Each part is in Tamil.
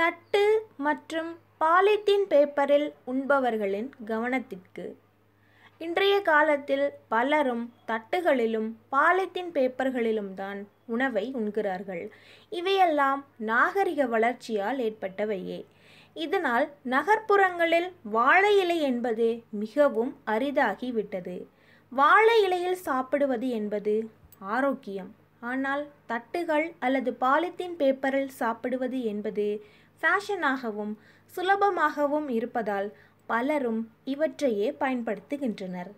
தட்டு மற்றும் பாலித்தீன் பேப்பரில் உண்பவர்களின் கவனத்திற்கு இன்றைய காலத்தில் பலரும் தட்டுகளிலும் பாலித்தீன் பேப்பர்களிலும் தான் உணவை உண்கிறார்கள் இவையெல்லாம் நாகரிக வளர்ச்சியால் ஏற்பட்டவையே இதனால் நகர்ப்புறங்களில் வாழை இலை என்பது மிகவும் அரிதாகிவிட்டது வாழை இலையில் சாப்பிடுவது என்பது ஆரோக்கியம் ஆனால் தட்டுகள் அல்லது பாலித்தீன் பேப்பரில் சாப்பிடுவது என்பது ஃபேஷனாகவும் சுலபமாகவும் இருப்பதால் பலரும் இவற்றையே பயன்படுத்துகின்றனர்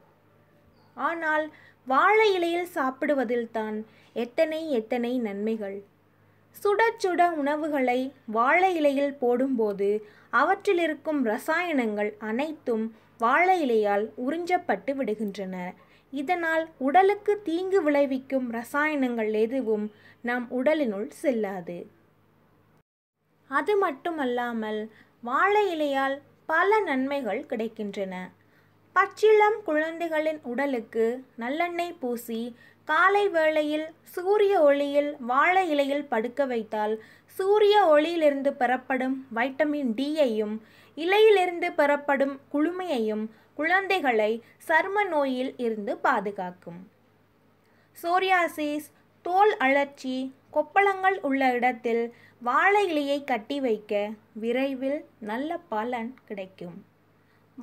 ஆனால் வாழை இலையில் சாப்பிடுவதில் தான் எத்தனை எத்தனை நன்மைகள் சுட சுட உணவுகளை வாழை இலையில் போடும்போது அவற்றில் இருக்கும் ரசாயனங்கள் அனைத்தும் வாழை இலையால் உறிஞ்சப்பட்டு விடுகின்றன இதனால் உடலுக்கு தீங்கு விளைவிக்கும் ரசாயனங்கள் எதுவும் நம் உடலினுள் செல்லாது அது மட்டுமல்லாமல் வாழை இலையால் பல நன்மைகள் கிடைக்கின்றன பச்சிளம் குழந்தைகளின் உடலுக்கு நல்லெண்ணெய் பூசி காலை வேளையில் சூரிய ஒளியில் வாழை இலையில் படுக்க வைத்தால் சூரிய ஒளியிலிருந்து பெறப்படும் வைட்டமின் டியையும் இலையிலிருந்து பெறப்படும் குளுமையையும் குழந்தைகளை சர்ம நோயில் இருந்து பாதுகாக்கும் சோரியாசிஸ் தோல் அழற்சி கொப்பளங்கள் உள்ள இடத்தில் வாழை இலையை கட்டி வைக்க விரைவில் நல்ல பலன் கிடைக்கும்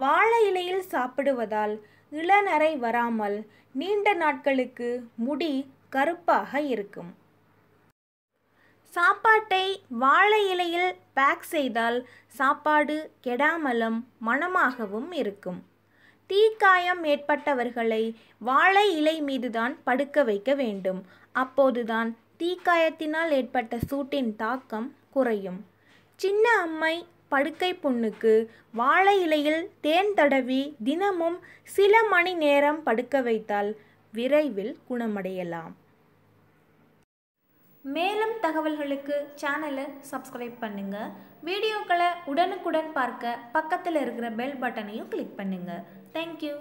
வாழை இலையில் சாப்பிடுவதால் இளநரை வராமல் நீண்ட நாட்களுக்கு முடி கருப்பாக இருக்கும் சாப்பாட்டை வாழை இலையில் பேக் செய்தால் சாப்பாடு கெடாமலும் மணமாகவும் இருக்கும் தீக்காயம் ஏற்பட்டவர்களை வாழை இலை மீதுதான் படுக்க வைக்க வேண்டும் அப்போதுதான் தீக்காயத்தினால் ஏற்பட்ட சூட்டின் தாக்கம் குறையும் சின்ன அம்மை படுக்கை புண்ணுக்கு வாழை இலையில் தேன் தடவி தினமும் சில மணி நேரம் படுக்க வைத்தால் விரைவில் குணமடையலாம் மேலும் தகவல்களுக்கு சேனலை சப்ஸ்கிரைப் பண்ணுங்கள் வீடியோக்களை உடனுக்குடன் பார்க்க பக்கத்தில் இருக்கிற பெல் பட்டனையும் கிளிக் பண்ணுங்கள் தேங்க்யூ